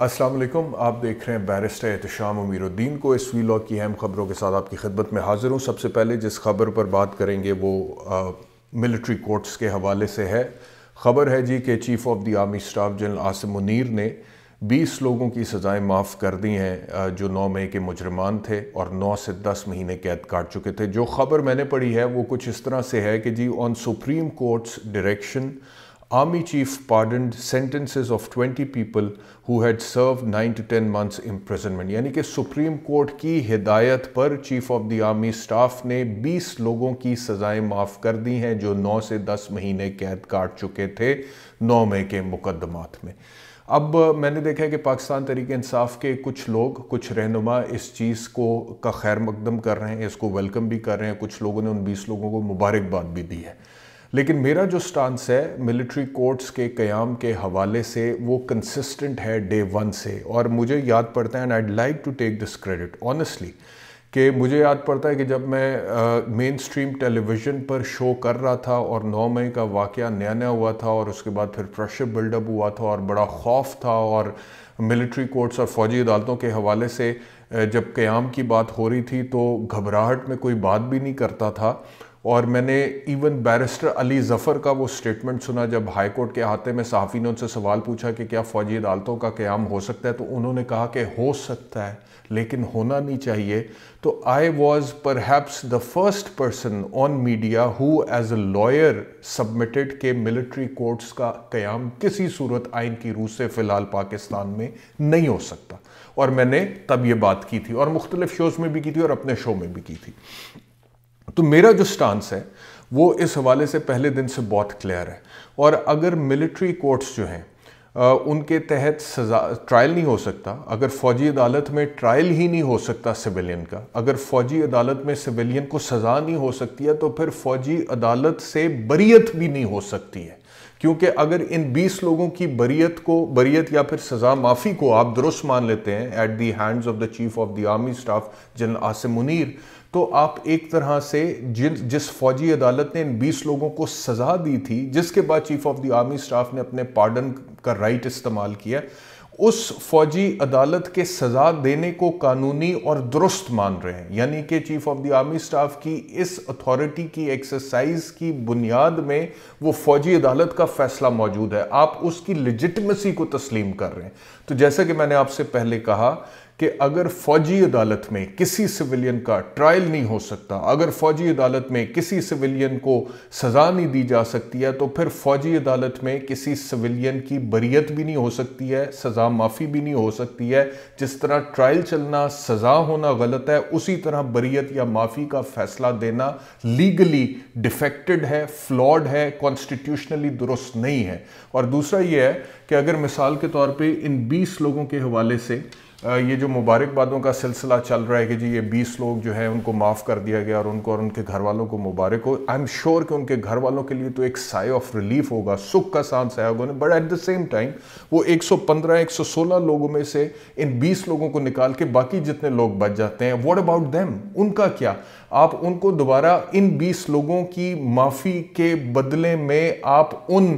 असलम आप देख रहे हैं बैरिस्टर एहतशाम अमीरुद्दीन को इस वी लॉग की अहम ख़बरों के साथ आपकी खिदमत में हाज़िर हूँ सबसे पहले जिस खबर पर बात करेंगे वो मिलिट्री कोर्ट्स के हवाले से है ख़बर है जी कि chief of the army staff general Asim Munir ने 20 लोगों की सज़ाएं माफ़ कर दी हैं जो 9 मई के मुजरमान थे और 9 से 10 महीने कैद काट चुके थे जो ख़बर मैंने पढ़ी है वो कुछ इस तरह से है कि जी on supreme court's direction Army chief pardoned sentences of 20 people who had served 9 to 10 months imprisonment yani ke supreme court ki hidayat par chief of the army staff ne 20 logon ki sazaye maaf kar di hain jo 9 se 10 mahine qaid kaat chuke the 9 मई ke muqaddamat mein अब मैंने देखा है कि पाकिस्तान तरीक इंसाफ के कुछ लोग कुछ रहनुमा इस चीज़ को का खैर मकदम कर रहे हैं इसको वेलकम भी कर रहे हैं कुछ लोगों ने उन बीस लोगों को मुबारकबाद भी दी है लेकिन मेरा जो स्टांस है मिलिट्री कोर्ट्स के क़्याम के हवाले से वो कंसिस्टेंट है डे वन से और मुझे याद पड़ता है and I'd like to take this credit honestly कि मुझे याद पड़ता है कि जब मैं मेन स्ट्रीम टेलीविज़न पर शो कर रहा था और नौ मई का वाक़ नया नया हुआ था और उसके बाद फिर प्रेशर बिल्डअप हुआ था और बड़ा खौफ था और मिलिट्री कोर्ट्स और फौजी अदालतों के हवाले से जब क़्याम की बात हो रही थी तो घबराहट में कोई बात भी नहीं करता था और मैंने इवन बैरिस्टर अली ज़फ़र का वो स्टेटमेंट सुना जब हाई कोर्ट के अहाते में सहाफ़ी ने उनसे सवाल पूछा कि क्या फ़ौजी अदालतों का क़्याम हो सकता है तो उन्होंने कहा कि हो सकता है लेकिन होना नहीं चाहिए तो I was perhaps the first person on media who as a lawyer submitted के मिलिट्री कोर्ट्स का क़्याम किसी सूरत आइन की रूह से फ़िलहाल पाकिस्तान में नहीं हो सकता और मैंने तब ये बात की थी और मुख्तलिफ़ शोज़ में भी की थी और अपने शो में भी की थी तो मेरा जो स्टांस है वो इस हवाले से पहले दिन से बहुत क्लियर है और अगर मिलिट्री कोर्ट्स जो हैं उनके तहत सजा ट्रायल नहीं हो सकता अगर फ़ौजी अदालत में ट्रायल ही नहीं हो सकता सिविलियन का अगर फ़ौजी अदालत में सिविलियन को सज़ा नहीं हो सकती है तो फिर फ़ौजी अदालत से बरीयत भी नहीं हो सकती है क्योंकि अगर इन 20 लोगों की बरीत को बरीत या फिर सज़ा माफ़ी को आप दुरुस्त मान लेते हैं at the hands of the chief of the army staff general Asim Munir तो आप एक तरह से जिन जिस फौजी अदालत ने इन 20 लोगों को सज़ा दी थी जिसके बाद chief of the army staff ने अपने पार्डन का राइट इस्तेमाल किया उस फौजी अदालत के सज़ा देने को कानूनी और दुरुस्त मान रहे हैं यानी कि chief of the army staff की इस अथॉरिटी की एक्सरसाइज की बुनियाद में वो फौजी अदालत का फैसला मौजूद है आप उसकी लिजिटमेसी को तस्लीम कर रहे हैं तो जैसा कि मैंने आपसे पहले कहा कि अगर फौजी अदालत में किसी सिविलियन का ट्रायल नहीं हो सकता अगर फौजी अदालत में किसी सिविलियन को सज़ा नहीं दी जा सकती है तो फिर फौजी अदालत में किसी सिविलियन की बरीयत भी नहीं हो सकती है सज़ा माफ़ी भी नहीं हो सकती है जिस तरह ट्रायल चलना सज़ा होना गलत है उसी तरह बरीयत या माफ़ी का फैसला देना लीगली डिफेक्टेड है फ्लॉड है कॉन्स्टिट्यूशनली दुरुस्त नहीं है और दूसरा ये है कि अगर मिसाल के तौर पर इन बीस लोगों के हवाले से ये जो मुबारकबादों का सिलसिला चल रहा है कि जी ये बीस लोग जो है उनको माफ़ कर दिया गया और उनको और उनके घर वालों को मुबारक हो आई एम श्योर कि उनके घर वालों के लिए तो एक साय ऑफ रिलीफ होगा सुख का सांस आया होगा but at the same time वो 115 116 लोगों में से इन 20 लोगों को निकाल के बाकी जितने लोग बच जाते हैं वॉट अबाउट दैम उनका क्या आप उनको दोबारा इन बीस लोगों की माफ़ी के बदले में आप उन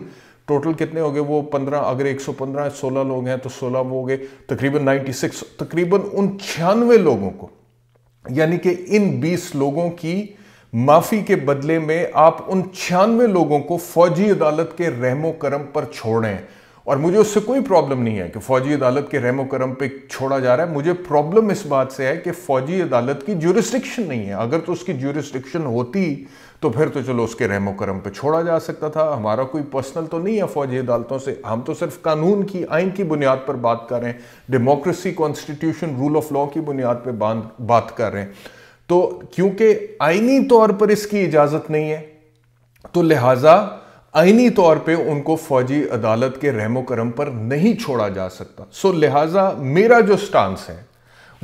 टोटल कितने हो गए वो पंद्रह अगर एक सौ पंद्रह सोलह लोग हैं तो सोलह वो हो गए तकरीबन नाइन्टी सिक्स तकरीबन उन छियानवे लोगों को यानी कि इन बीस लोगों की माफी के बदले में आप उन छियानवे लोगों को फौजी अदालत के रहमो करम पर छोड़ें और मुझे उससे कोई प्रॉब्लम नहीं है कि फौजी अदालत के रेमो करम पे छोड़ा जा रहा है मुझे प्रॉब्लम इस बात से है कि फौजी अदालत की ज्यूरिस्ट्रिक्शन नहीं है अगर तो उसकी ज्यूरिस्ट्रिक्शन होती तो फिर तो चलो उसके रहम करम पे छोड़ा जा सकता था हमारा कोई पर्सनल तो नहीं है फौजी अदालतों से हम तो सिर्फ कानून की आइन की बुनियाद पर बात कर रहे हैं democracy constitution rule of law की बुनियाद पर बात कर रहे हैं तो क्योंकि आइनी तौर पर इसकी इजाज़त नहीं है तो लिहाजा आइनी तौर पे उनको फौजी अदालत के रहमो करम पर नहीं छोड़ा जा सकता सो लिहाजा मेरा जो स्टांस है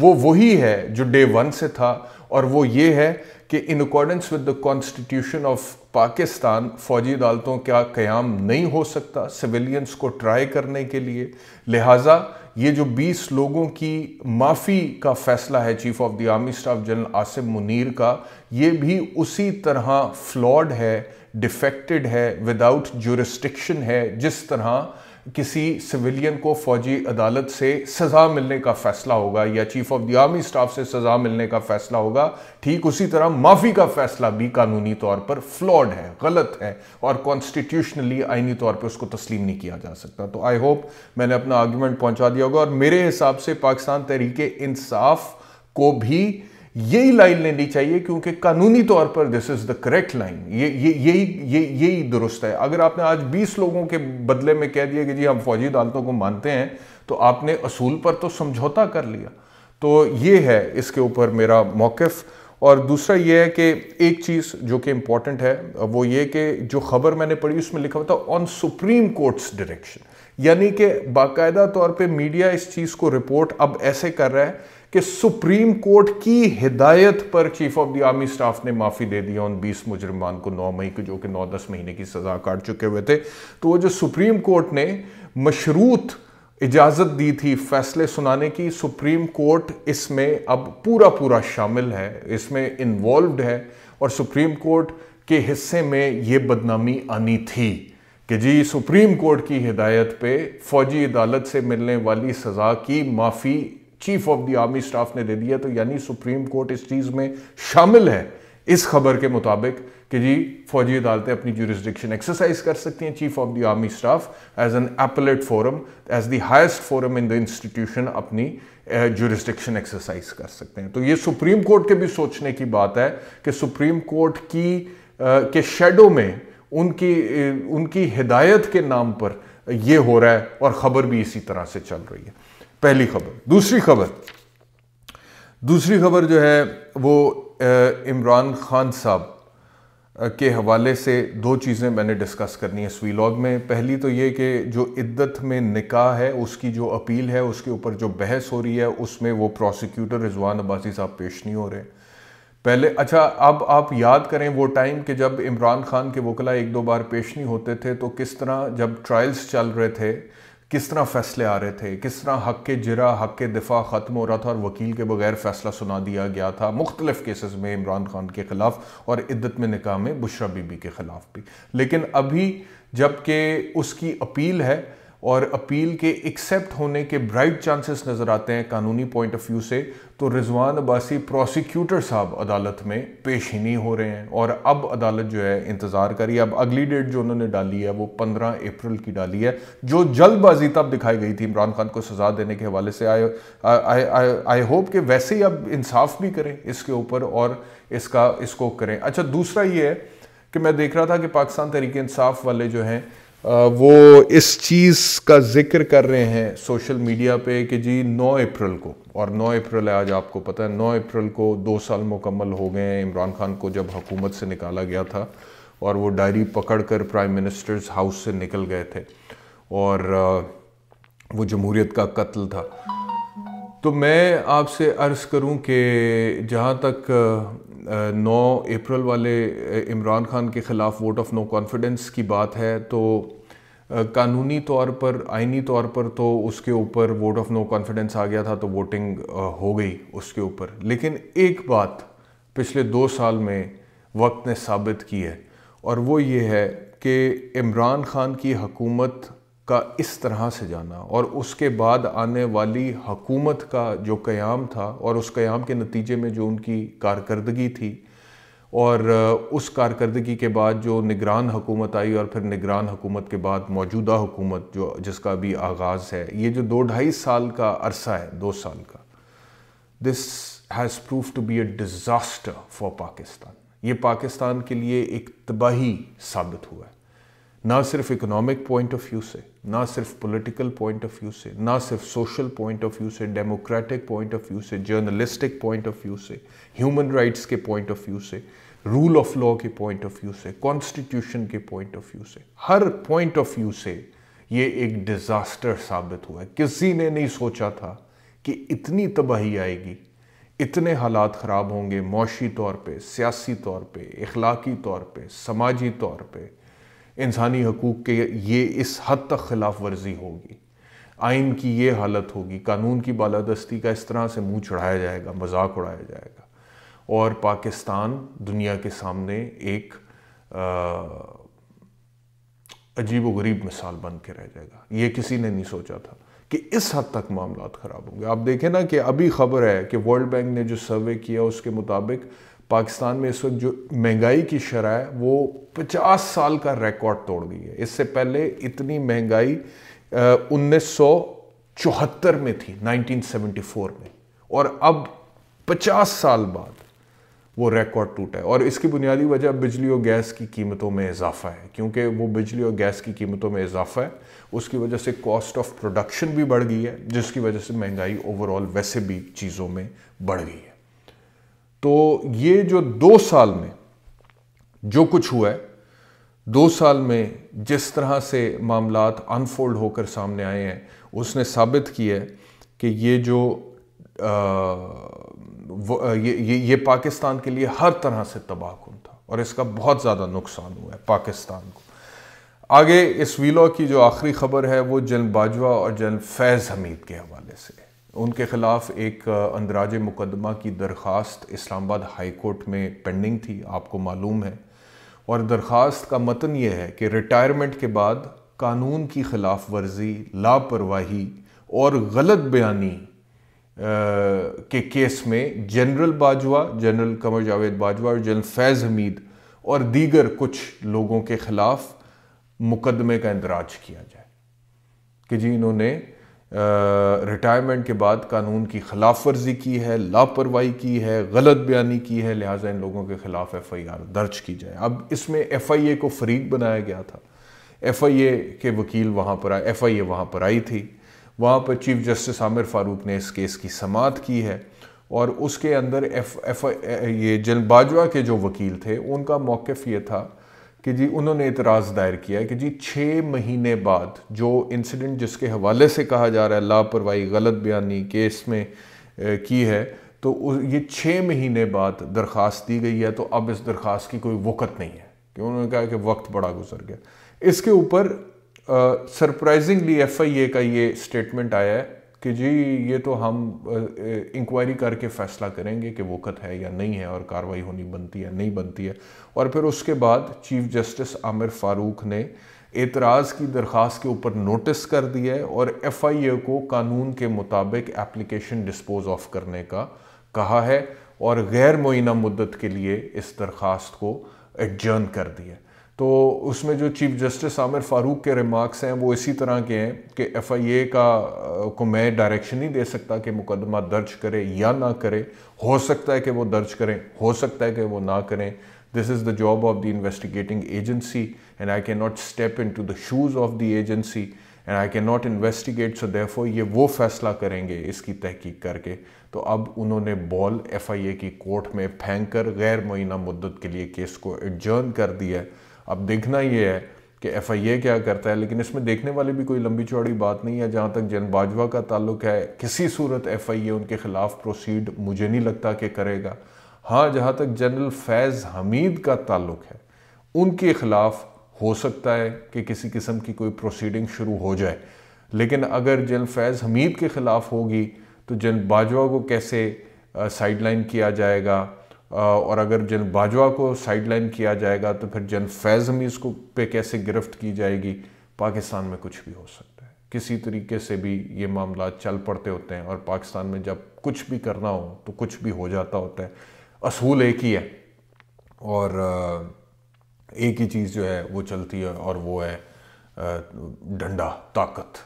वो वही है जो डे वन से था और वो ये है कि in accordance with the constitution of Pakistan फौजी अदालतों का क्याम नहीं हो सकता सिविलियंस को ट्राई करने के लिए लिहाजा ये जो 20 लोगों की माफ़ी का फैसला है chief of the army staff general Asim Munir का ये भी उसी तरह फ्लॉड है डिफेक्टेड है विदाउट जोरिस्टिक्शन है जिस तरह किसी सिविलियन को फौजी अदालत से सज़ा मिलने का फैसला होगा या chief of the army staff से सज़ा मिलने का फैसला होगा ठीक उसी तरह माफ़ी का फैसला भी कानूनी तौर पर फ्लॉड है गलत है और कॉन्स्टिट्यूशनली आइनी तौर पर उसको तस्लीम नहीं किया जा सकता तो आई होप मैंने अपना आर्ग्यूमेंट पहुंचा दिया होगा और मेरे हिसाब से पाकिस्तान तहरीक इंसाफ को भी यही लाइन लेनी चाहिए क्योंकि कानूनी तौर पर this is the correct line ये यही ये यही दुरुस्त है अगर आपने आज 20 लोगों के बदले में कह दिया कि जी हम फौजी अदालतों को मानते हैं तो आपने असूल पर तो समझौता कर लिया तो ये है इसके ऊपर मेरा मौकफ और दूसरा ये है कि एक चीज़ जो कि इम्पॉर्टेंट है वो ये कि जो खबर मैंने पढ़ी उसमें लिखा हुआ था ऑन सुप्रीम कोर्ट्स डायरेक्शन यानी कि बाकायदा तौर पे मीडिया इस चीज़ को रिपोर्ट अब ऐसे कर रहा है कि सुप्रीम कोर्ट की हिदायत पर chief of the army staff ने माफी दे दिया उन 20 मुजरमान को 9 मई को जो कि 9-10 महीने की सजा काट चुके हुए थे तो वो जो सुप्रीम कोर्ट ने मशरूत इजाज़त दी थी फैसले सुनाने की सुप्रीम कोर्ट इसमें अब पूरा पूरा शामिल है इसमें इन्वॉल्व है और सुप्रीम कोर्ट के हिस्से में ये बदनामी आनी थी कि जी सुप्रीम कोर्ट की हिदायत पे फौजी अदालत से मिलने वाली सज़ा की माफ़ी chief of the army staff ने दे दिया तो यानी सुप्रीम कोर्ट इस चीज में शामिल है इस खबर के मुताबिक कि जी फौजी अदालतें अपनी जुरिस्डिक्शन एक्सरसाइज कर सकती हैं chief of the army staff as an appellate forum as the highest forum in the institution अपनी जुरिस्डिक्शन eh, एक्सरसाइज कर सकते हैं तो ये सुप्रीम कोर्ट के भी सोचने की बात है कि सुप्रीम कोर्ट की आ, eh, के शेडो में उनकी eh, उनकी हिदायत के नाम पर ये हो रहा है और ख़बर भी इसी तरह से चल रही है पहली खबर दूसरी खबर दूसरी खबर जो है वो इमरान खान साहब के हवाले से दो चीज़ें मैंने डिस्कस करनी है स्वीलॉग में पहली तो ये कि जो इद्दत में निकाह है उसकी जो अपील है उसके ऊपर जो बहस हो रही है उसमें वो प्रोसिक्यूटर रिजवान अब्बासी साहब पेश नहीं हो रहे पहले अच्छा अब आप याद करें वो टाइम कि जब इमरान खान के वकला एक दो बार पेश नहीं होते थे तो किस तरह जब ट्रायल्स चल रहे थे किस तरह फैसले आ रहे थे किस तरह हक के जरा हक के दिफा ख़त्म हो रहा था और वकील के बगैर फैसला सुना दिया गया था मुख्तलिफ़ केसेस में इमरान खान के ख़िलाफ़ और इद्दत में निकाह में बुशरा बीबी के ख़िलाफ़ भी लेकिन अभी जबकि उसकी अपील है और अपील के एक्सेप्ट होने के ब्राइट चांसेस नज़र आते हैं कानूनी पॉइंट ऑफ व्यू से तो रिजवान अब्बासी प्रोसिक्यूटर साहब अदालत में पेश ही नहीं हो रहे हैं और अब अदालत जो है इंतज़ार करी अब अगली डेट जो उन्होंने डाली है वो 15 अप्रैल की डाली है जो जल्दबाजी तब दिखाई गई थी इमरान खान को सज़ा देने के हवाले से आई होप कि वैसे ही अब इंसाफ भी करें इसके ऊपर और इसका इसको करें अच्छा दूसरा ये है कि मैं देख रहा था कि पाकिस्तान तरीके इंसाफ वाले जो हैं वो इस चीज़ का जिक्र कर रहे हैं सोशल मीडिया पे कि जी 9 अप्रैल को और 9 अप्रैल है आज आपको पता है 9 अप्रैल को दो साल मुकम्मल हो गए इमरान खान को जब हुकूमत से निकाला गया था और वो डायरी पकड़ कर प्राइम मिनिस्टर्स हाउस से निकल गए थे और वो जमहूरीत का कत्ल था तो मैं आपसे अर्ज़ करूं कि जहाँ तक नौ अप्रैल वाले इमरान खान के ख़िलाफ़ वोट ऑफ नो कॉन्फिडेंस की बात है तो कानूनी तौर पर आइनी तौर पर तो उसके ऊपर वोट ऑफ नो कॉन्फिडेंस आ गया था तो वोटिंग हो गई उसके ऊपर लेकिन एक बात पिछले दो साल में वक्त ने साबित की है और वो ये है कि इमरान खान की हकूमत का इस तरह से जाना और उसके बाद आने वाली हकूमत का जो क़याम था और उस क़याम के नतीजे में जो उनकी कारकर्दगी थी और उस कारकर्दगी के बाद जो निगरान हुकूमत आई और फिर निगरान हुकूमत के बाद मौजूदा हुकूमत जो जिसका अभी आगाज़ है ये जो दो ढाई साल का अरसा है दो साल का this has prove to be a disaster for Pakistan ये पाकिस्तान के लिए एक तबाही साबित हुआ है ना सिर्फ इकोनॉमिक पॉइंट ऑफ व्यू से ना सिर्फ पॉलिटिकल पॉइंट ऑफ व्यू से ना सिर्फ सोशल पॉइंट ऑफ व्यू से डेमोक्रेटिक पॉइंट ऑफ व्यू से जर्नलिस्टिक पॉइंट ऑफ व्यू से ह्यूमन राइट्स के पॉइंट ऑफ व्यू से रूल ऑफ लॉ के पॉइंट ऑफ व्यू से कॉन्स्टिट्यूशन के पॉइंट ऑफ व्यू से हर पॉइंट ऑफ व्यू से ये एक डिज़ास्टर साबित हुआ है किसी ने नहीं सोचा था कि इतनी तबाही आएगी इतने हालात ख़राब होंगे मौशी तौर पे सियासी तौर पे इखलाकी तौर पे समाजी तौर पे इंसानी हकूक़ के ये इस हद तक खिलाफ वर्जी होगी आइन की ये हालत होगी कानून की बालादस्ती का इस तरह से मुंह चढ़ाया जाएगा मजाक उड़ाया जाएगा और पाकिस्तान दुनिया के सामने एक अजीब व गरीब मिसाल बन के रह जाएगा ये किसी ने नहीं सोचा था कि इस हद तक मामला ख़राब होंगे आप देखें ना कि अभी खबर है कि वर्ल्ड बैंक ने जो सर्वे किया उसके मुताबिक पाकिस्तान में इस वक्त जो महंगाई की शरह है वो 50 साल का रिकॉर्ड तोड़ गई है इससे पहले इतनी महंगाई उन्नीस में थी 1974 में और अब 50 साल बाद वो रिकॉर्ड टूटा है और इसकी बुनियादी वजह बिजली और गैस की कीमतों में इजाफा है क्योंकि वो बिजली और गैस की कीमतों में इजाफा है उसकी वजह से कॉस्ट ऑफ प्रोडक्शन भी बढ़ गई है जिसकी वजह से महंगाई ओवरऑल वैसे भी चीज़ों में बढ़ गई है तो ये जो दो साल में जो कुछ हुआ है दो साल में जिस तरह से मामला अनफोल्ड होकर सामने आए हैं उसने साबित किया है कि ये जो आ, ये, ये ये पाकिस्तान के लिए हर तरह से तबाह था और इसका बहुत ज़्यादा नुकसान हुआ है पाकिस्तान को आगे इस वीलो की जो आखिरी खबर है वो जनरल बाजवा और जनरल फैज़ हमीद के हवाले से है उनके ख़िलाफ़ एक अंदराज मुकदमा की दरख्वास्त इस्लामाबाद हाई कोर्ट में पेंडिंग थी आपको मालूम है और दरख्वास्त का मतन ये है कि रिटायरमेंट के बाद कानून की ख़िलाफ़ वर्जी लापरवाही और गलत बयानी के केस में जनरल बाजवा जनरल कमर जावेद बाजवा और जनरल फैज़ हमीद और दीगर कुछ लोगों के ख़िलाफ़ मुकदमे का इंदराज किया जाए कि जी इन्होंने रिटायरमेंट के बाद कानून की खिलाफ वर्जी की है लापरवाही की है गलत बयानी की है लिहाजा इन लोगों के खिलाफ एफ आई आर दर्ज की जाए अब इसमें एफ आई ए को फरीक बनाया गया था एफ आई ए के वकील वहाँ पर आए एफ आई ए वहाँ पर आई थी वहाँ पर चीफ जस्टिस आमिर फारूक ने इस केस की समात की है और उसके अंदर एफ एफ ये जल बाजवा के जो वकील थे उनका मौक़ ये था कि जी उन्होंने एतराज़ दायर किया है कि जी छः महीने बाद जो इंसिडेंट जिसके हवाले से कहा जा रहा है लापरवाही गलत बयानी केस में की है तो ये छः महीने बाद दरख्वास्त दी गई है तो अब इस दरख्वास्त की कोई वक़्त नहीं है कि उन्होंने कहा कि वक्त बड़ा गुजर गया इसके ऊपर सरप्राइजिंगली एफ आई ए का ये स्टेटमेंट आया है कि जी ये तो हम इंक्वायरी करके फ़ैसला करेंगे कि वक़्त है या नहीं है और कार्रवाई होनी बनती है नहीं बनती है और फिर उसके बाद चीफ जस्टिस आमिर फ़ारूक ने एतराज़ की दरख्वास्त के ऊपर नोटिस कर दिया है और एफ़ आई ए को कानून के मुताबिक एप्लीकेशन डिस्पोज ऑफ करने का कहा है और गैर मुइना मुद्दत के लिए इस दरख्वास्त को एडजर्न कर दिया तो उसमें जो चीफ जस्टिस आमिर फारूक के रिमार्क्स हैं वो इसी तरह के हैं कि एफ़ आई ए का को मैं डायरेक्शन ही दे सकता कि मुकदमा दर्ज करे या ना करे हो सकता है कि वो दर्ज करें हो सकता है कि वो ना करें this is the job of the investigating agency and I can not step in to the shoes of the agency and I can not investigate so देफो ये वो फैसला करेंगे इसकी तहकीक करके तो अब उन्होंने बॉल एफ आई ए की कोर्ट में फेंक कर गैर मुइना मुद्दत के लिए केस को एडजर्न कर दिया है अब देखना ये है कि एफ आई ए क्या करता है लेकिन इसमें देखने वाली भी कोई लंबी चौड़ी बात नहीं है जहाँ तक जन बाजवा का ताल्लुक है किसी सूरत एफ आई ए उनके ख़िलाफ़ प्रोसीड मुझे नहीं लगता कि करेगा हाँ जहाँ तक जनरल फैज़ हमीद का ताल्लुक है उनके ख़िलाफ़ हो सकता है कि किसी किस्म की कोई प्रोसीडिंग शुरू हो जाए लेकिन अगर जनरल फैज़ हमीद के ख़िलाफ़ होगी तो जन बाजवा को कैसे साइडलाइन किया जाएगा और अगर जन बाजवा को साइड लाइन किया जाएगा तो फिर जन फैज़ हमीज़ को पे कैसे गिरफ्त की जाएगी पाकिस्तान में कुछ भी हो सकता है किसी तरीके से भी ये मामला चल पड़ते होते हैं और पाकिस्तान में जब कुछ भी करना हो तो कुछ भी हो जाता होता है असूल एक ही है और एक ही चीज़ जो है वो चलती है और वो है डंडा ताकत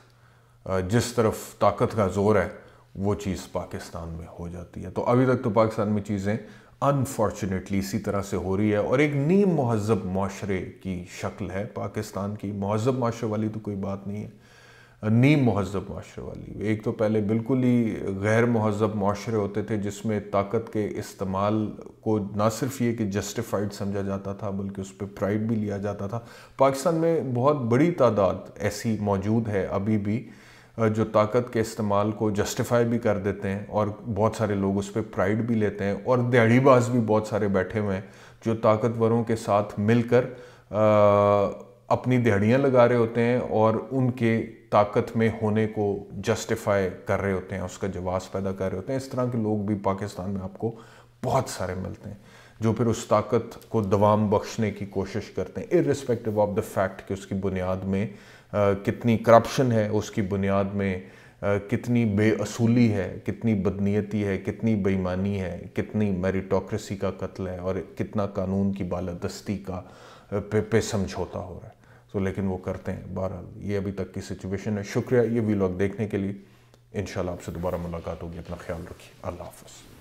जिस तरफ ताकत का ज़ोर है वो चीज़ पाकिस्तान में हो जाती है तो अभी तक तो पाकिस्तान में चीज़ें अनफॉर्चुनेटली इसी तरह से हो रही है और एक नीम महजब माशरे की शक्ल है पाकिस्तान की महजब माशरे वाली तो कोई बात नहीं है नीम महजब माशरे वाली एक तो पहले बिल्कुल ही गैर महजब माशरे होते थे जिसमें ताकत के इस्तेमाल को ना सिर्फ ये कि जस्टिफाइड समझा जाता था बल्कि उस पर प्राइड भी लिया जाता था पाकिस्तान में बहुत बड़ी तादाद ऐसी मौजूद है अभी भी जो ताकत के इस्तेमाल को जस्टिफाई भी कर देते हैं और बहुत सारे लोग उस पर प्राइड भी लेते हैं और दिहाड़ीबाज भी बहुत सारे बैठे हुए हैं जो ताकतवरों के साथ मिलकर अपनी दिहाड़ियाँ लगा रहे होते हैं और उनके ताकत में होने को जस्टिफाई कर रहे होते हैं उसका जवाब पैदा कर रहे होते हैं इस तरह के लोग भी पाकिस्तान में आपको बहुत सारे मिलते हैं जो फिर उस ताकत को दवाम बख्शने की कोशिश करते हैं इरिस्पेक्टिव ऑफ द फैक्ट कि उसकी बुनियाद में आ, कितनी करप्शन है उसकी बुनियाद में आ, कितनी बेअसूली है कितनी बदनीयती है कितनी बेईमानी है कितनी मेरिटोक्रेसी का कत्ल है और कितना कानून की बालादस्ती का पे, पे समझौता हो रहा है तो लेकिन वो करते हैं बहरहाल ये अभी तक की सिचुएशन है शुक्रिया ये वीलॉग देखने के लिए इन आपसे दोबारा मुलाकात होगी अपना ख्याल रखिए अल्लाह हाफ